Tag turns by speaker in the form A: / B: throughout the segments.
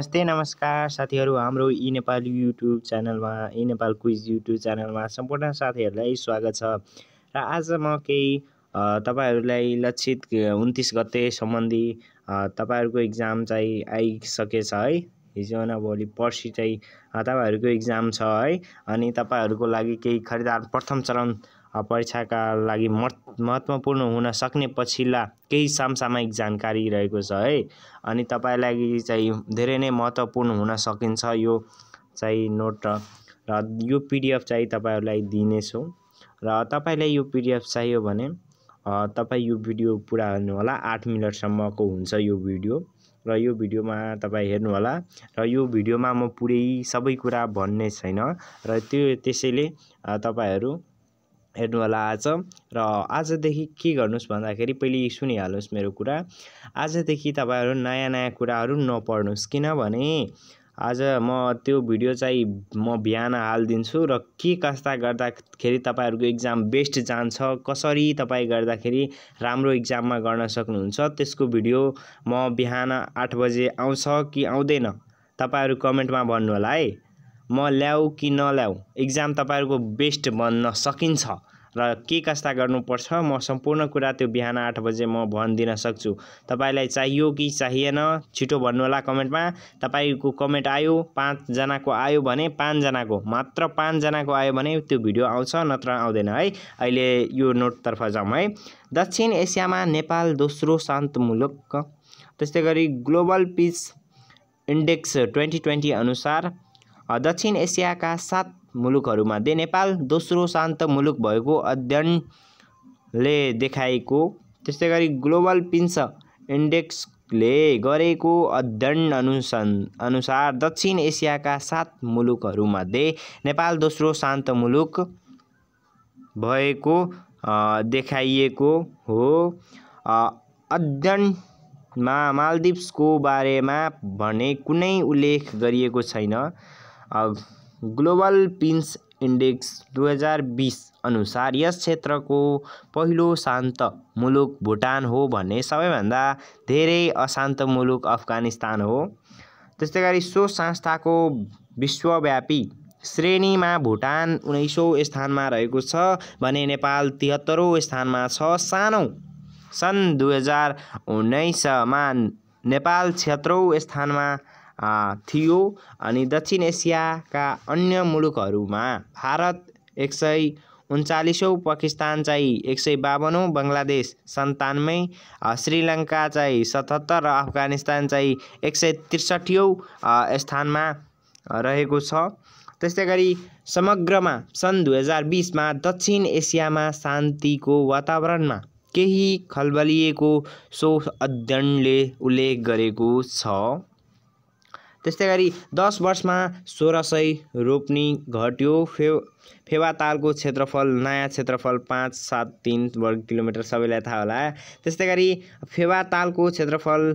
A: नमस्ते नमस्कार साथीहरू हाम्रो ई नेपाल युट्युब च्यानलमा ई नेपाल क्विज युट्युब च्यानलमा सम्पूर्ण साथीहरूलाई स्वागत छ र आज म केही तपाईँहरूलाई लक्षित उन्तिस गते सम्बन्धी तपाईँहरूको इक्जाम चाहिँ आइसकेछ है हिजो न भोलि पर्सि चाहिँ तपाईँहरूको इक्जाम छ है अनि तपाईँहरूको लागि केही खरिदार प्रथम चरण परीक्षाका लागि महत् महत्त्वपूर्ण हुन सक्ने पछिल्ला केही समसामयिक जानकारी रहेको छ है अनि तपाईँलाई चाहिँ धेरै नै महत्त्वपूर्ण हुन सकिन्छ यो चाहिँ नोट र यो पिडिएफ चाहिँ तपाईँहरूलाई दिनेछौँ र तपाईँलाई यो पिडिएफ चाहियो भने तपाईँ यो भिडियो पुरा हेर्नुहोला आठ मिनटसम्मको हुन्छ यो भिडियो र यो भिडियोमा तपाईँ हेर्नुहोला र यो भिडियोमा म पुरै सबै कुरा भन्ने छैन र त्यो त्यसैले तपाईँहरू हेर्नुहोला आज र आजदेखि के गर्नुहोस् भन्दाखेरि पहिले सुनिहाल्नुहोस् मेरो कुरा आजदेखि तपाईँहरू नयाँ नयाँ कुराहरू नपढ्नुहोस् किनभने आज म त्यो भिडियो चाहिँ म बिहान हालिदिन्छु र के कस्ता गर्दाखेरि तपाईँहरूको इक्जाम बेस्ट जान्छ कसरी तपाईँ गर्दाखेरि राम्रो इक्जाममा गर्न सक्नुहुन्छ त्यसको भिडियो म बिहान आठ बजे आउँछ कि आउँदैन तपाईँहरू कमेन्टमा भन्नुहोला है म ल्याऊ कि नल्याऊ इक्जाम तपाईँहरूको बेस्ट बन्न सकिन्छ र के कस्ता गर्नुपर्छ म सम्पूर्ण कुरा त्यो बिहान आठ बजे म भनिदिन सक्छु तपाईँलाई चाहियो कि चाहिएन छिटो भन्नुहोला कमेन्टमा तपाईँको कमेन्ट आयो पाँचजनाको आयो भने पाँचजनाको मात्र पाँचजनाको आयो भने त्यो भिडियो आउँछ नत्र आउँदैन है अहिले यो नोटतर्फ जाउँ है दक्षिण एसियामा नेपाल दोस्रो शान्त मुलुक त्यस्तै गरी global peace index twenty twenty अनुसार दक्षिण एसियाका सात मुलुकहरूमध्ये नेपाल दोस्रो शान्त मुलुक भएको अध्ययनले देखाएको त्यस्तै गरी ग्लोबल पिन्स इन्डेक्सले गरेको अध्ययन अनुसन्धान अनुसार दक्षिण एसियाका सात मुलुकहरूमध्ये नेपाल दोस्रो शान्त मुलुक भएको देखाइएको हो अध्ययनमा मालदिप्सको बारेमा भने कुनै उल्लेख गरिएको छैन ग्लोबल पिन्स इन्डेक्स दुई हजार बिस अनुसार यस क्षेत्रको पहिलो शान्त मुलुक भुटान हो भन्ने सबैभन्दा धेरै अशान्त मुलुक अफगानिस्तान हो त्यस्तै गरी सो संस्थाको विश्वव्यापी श्रेणीमा भुटान उन्नाइसौँ स्थानमा रहेको छ भने नेपाल तिहत्तरौँ स्थानमा छ सानो सन् दुई हजार उन्नाइसमा नेपाल छिहत्तरौँ स्थानमा थियो अनि दक्षिण एसियाका अन्य मुलुकहरूमा भारत एक सय उन्चालिसौँ पाकिस्तान चाहिँ एक सय बाहन्नौँ बङ्गलादेश सन्तानब्बे श्रीलङ्का चाहिँ सतहत्तर र अफगानिस्तान चाहिँ एक सय त्रिसठीौँ स्थानमा रहेको छ त्यस्तै गरी समग्रमा सन् दुई हजार बिसमा दक्षिण एसियामा शान्तिको वातावरणमा केही खलबलिएको सो अध्ययनले उल्लेख गरेको छ त्यस्तै गरी दस वर्षमा सोह्र सय रोप्नी घट्यो फे फेवातालको क्षेत्रफल नयाँ क्षेत्रफल पाँच सात तिन वर्ग किलोमिटर सबैलाई थाहा होला त्यस्तै गरी फेवातालको क्षेत्रफल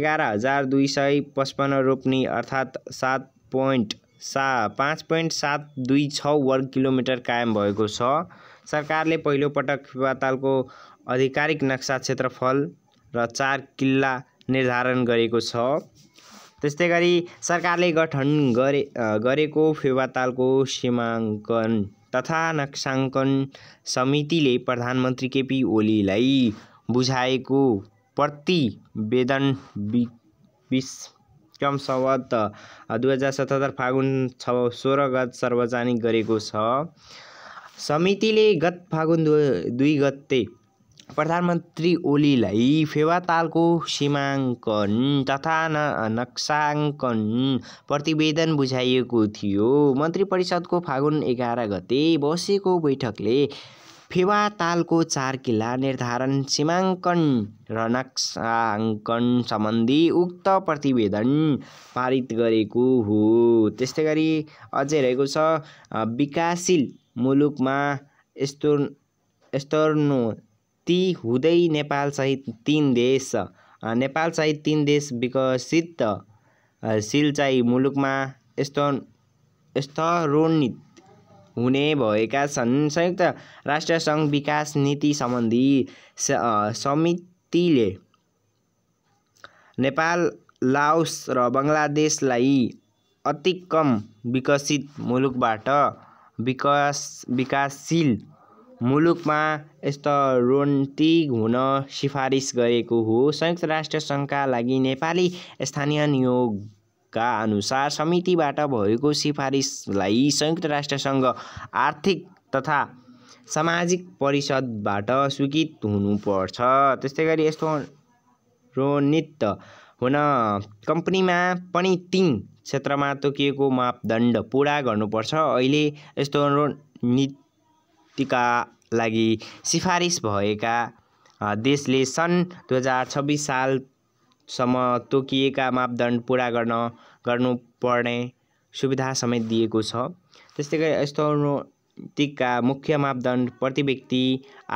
A: एघार हजार दुई सय पचपन्न रोप्नी अर्थात् सात पोइन्ट सा पाँच पोइन्ट सात दुई छ वर्ग किलोमिटर कायम भएको छ सरकारले पहिलोपटक फेवातालको आधिकारिक नक्सा क्षेत्रफल र चार किल्ला निर्धारण गरेको छ त्यस्तै गरी सरकारले गठन गरे गरेको फेवातालको सीमाङ्कन तथा नक्साङ्कन समितिले प्रधानमन्त्री केपी ओलीलाई बुझाएको प्रतिवेदन बिस क्रम दुई हजार सतहत्तर फागुन छ सोह्र गत सार्वजनिक गरेको छ समितिले गत फागुन दुई गते प्रधानमन्त्री ओलीलाई फेवातालको सीमाङ्कन तथा न नक्साङ्कन प्रतिवेदन बुझाइएको थियो मन्त्री परिषदको फागुन एघार गते बसेको बैठकले फेवातालको चार किल्ला निर्धारण सीमाङ्कन र नक्साङ्कन सम्बन्धी उक्त प्रतिवेदन पारित गरेको हो त्यस्तै गरी अझै रहेको छ विकासशील मुलुकमा यस्तो यस्तो ती हुँदै नेपालसहित तिन देश नेपालसहित तिन देश विकसित सिलचाइ मुलुकमा यस्तो स्तरोन्नति हुने भएका छन् संयुक्त राष्ट्रसङ्घ विकास नीति सम्बन्धी समितिले नेपाल लाओस र बङ्गलादेशलाई अति कम विकसित मुलुकबाट विकास विकासशील मुलुकमा यस्तो हुन सिफारिस गरेको हो संयुक्त राष्ट्र सङ्घका लागि नेपाली स्थानीय नियोगका अनुसार समितिबाट भएको सिफारिसलाई संयुक्त राष्ट्रसङ्घ आर्थिक तथा सामाजिक परिषदबाट स्वीकृत हुनुपर्छ त्यस्तै गरी यस्तो रोनित हुन कम्पनीमा पनि तिन क्षेत्रमा तोकिएको मापदण्ड पुरा गर्नुपर्छ अहिले यस्तो रोनित टिका लागि सिफारिस भएका देशले सन् दुई हजार छब्बिस सालसम्म तोकिएका मापदण्ड पुरा गर्न गर्नुपर्ने सुविधा समेत दिएको छ त्यस्तै गरी यस्तो टिकका मुख्य मापदण्ड प्रति व्यक्ति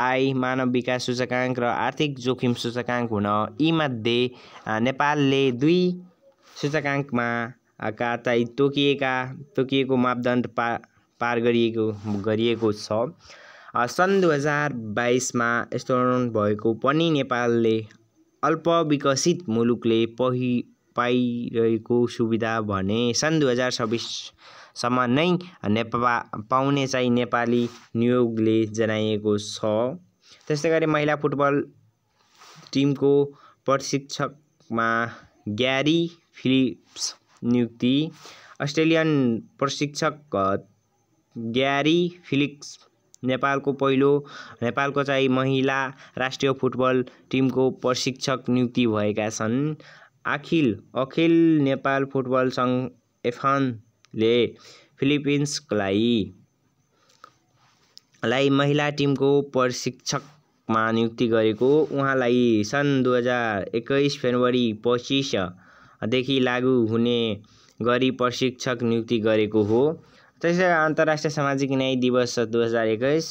A: आय मानव विकास सूचकाङ्क र आर्थिक जोखिम सूचकाङ्क हुन यीमध्ये नेपालले दुई सूचकाङ्कमा का चाहिँ तोकिएका तोकिएको मापदण्ड पा पार गरिएको गरिएको छ सन् दुई हजार बाइसमा स्थान भएको पनि नेपालले अल्प विकसित मुलुकले पहि पाइरहेको सुविधा भने सन् दुई हजार छब्बिससम्म नै नेपा पाउने चाहिँ नेपाली नियोगले जनाइएको छ त्यस्तै गरी महिला फुटबल टिमको प्रशिक्षकमा ग्यारी फिलिप्स नियुक्ति अस्ट्रेलियन प्रशिक्षक ग्यारी फिलिक्स नेपालको पहिलो नेपालको चाहिँ महिला राष्ट्रिय फुटबल टिमको प्रशिक्षक नियुक्ति भएका छन् आखिल अखिल नेपाल फुटबल सङ्घ एफानले फिलिपिन्सलाई लाई महिला टिमको प्रशिक्षकमा नियुक्ति गरेको उहाँलाई सन् दुई हजार एक्काइस फेब्रुअरी पच्चिसदेखि लागु हुने गरी प्रशिक्षक नियुक्ति गरेको हो त्यसै अन्तर्राष्ट्रिय सामाजिक न्याय दिवस दुई हजार एक्काइस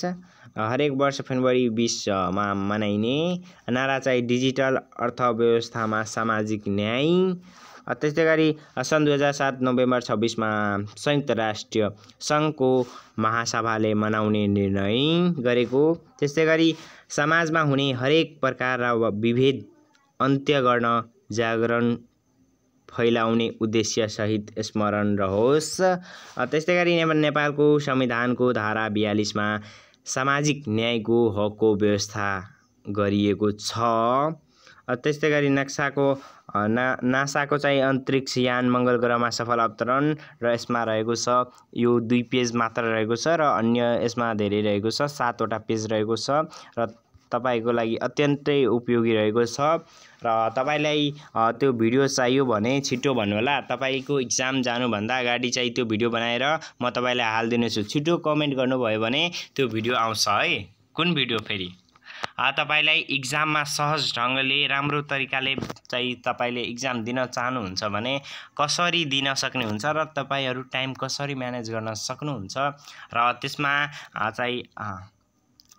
A: हरेक वर्ष फेब्रुअरी बिसमा मनाइने नारा चाहिँ डिजिटल अर्थव्यवस्थामा सामाजिक न्याय त्यस्तै गरी सन् दुई हजार सात नोभेम्बर छब्बिसमा संयुक्त राष्ट्र सङ्घको महासभाले मनाउने निर्णय गरेको त्यस्तै गरी समाजमा हुने हरेक प्रकार र विभेद अन्त्य गर्न जागरण फैलाउने उद्देश्यसहित स्मरण रहोस् त्यस्तै गरी नेपालको संविधानको धारा बयालिसमा सामाजिक न्यायको हकको व्यवस्था गरिएको छ त्यस्तै गरी नक्साको ना नासाको चाहिँ अन्तरिक्ष यान मङ्गल ग्रहमा सफल अवतरण र यसमा रहेको छ यो दुई पेज मात्र रहेको छ र अन्य यसमा धेरै रहेको छ सातवटा पेज रहेको छ र तपाईँको लागि अत्यन्तै उपयोगी रहेको छ र तपाईँलाई त्यो भिडियो चाहियो भने छिटो भन्नुहोला तपाईँको इक्जाम जानुभन्दा अगाडि चाहिँ त्यो भिडियो बनाएर म तपाईँलाई हालिदिनेछु छिटो कमेन्ट गर्नुभयो भने त्यो भिडियो आउँछ है कुन भिडियो फेरि तपाईँलाई इक्जाममा सहज ढङ्गले राम्रो तरिकाले चाहिँ तपाईँले इक्जाम दिन चाहनुहुन्छ भने कसरी दिन सक्नुहुन्छ र तपाईँहरू टाइम कसरी म्यानेज गर्न सक्नुहुन्छ र त्यसमा चाहिँ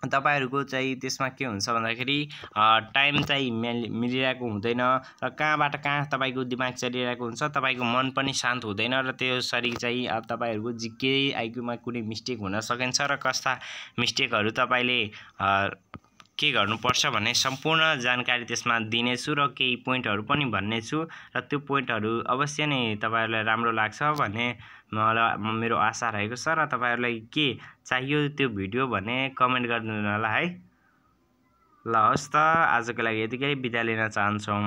A: तपाईँहरूको चाहिँ त्यसमा के हुन्छ भन्दाखेरि टाइम चाहिँ मिलिरहेको हुँदैन र कहाँबाट कहाँ तपाईँको दिमाग चलिरहेको हुन्छ तपाईँको मन पनि शान्त हुँदैन र त्यसरी चाहिँ अब तपाईँहरूको जिके आइक्यूमा कुनै मिस्टेक हुन सकिन्छ र कस्ता मिस्टेकहरू तपाईँले के गर्नुपर्छ भन्ने सम्पूर्ण जानकारी त्यसमा दिनेछु र केही पोइन्टहरू पनि भन्नेछु र त्यो पोइन्टहरू अवश्य नै तपाईँहरूलाई राम्रो लाग्छ भन्ने मलाई मेरो आशा रहेको छ र तपाईँहरूलाई के चाहियो त्यो भिडियो भने कमेन्ट गरिदिनु होला है ल हस् त आजको लागि यतिकै बिदा लिन चाहन्छौँ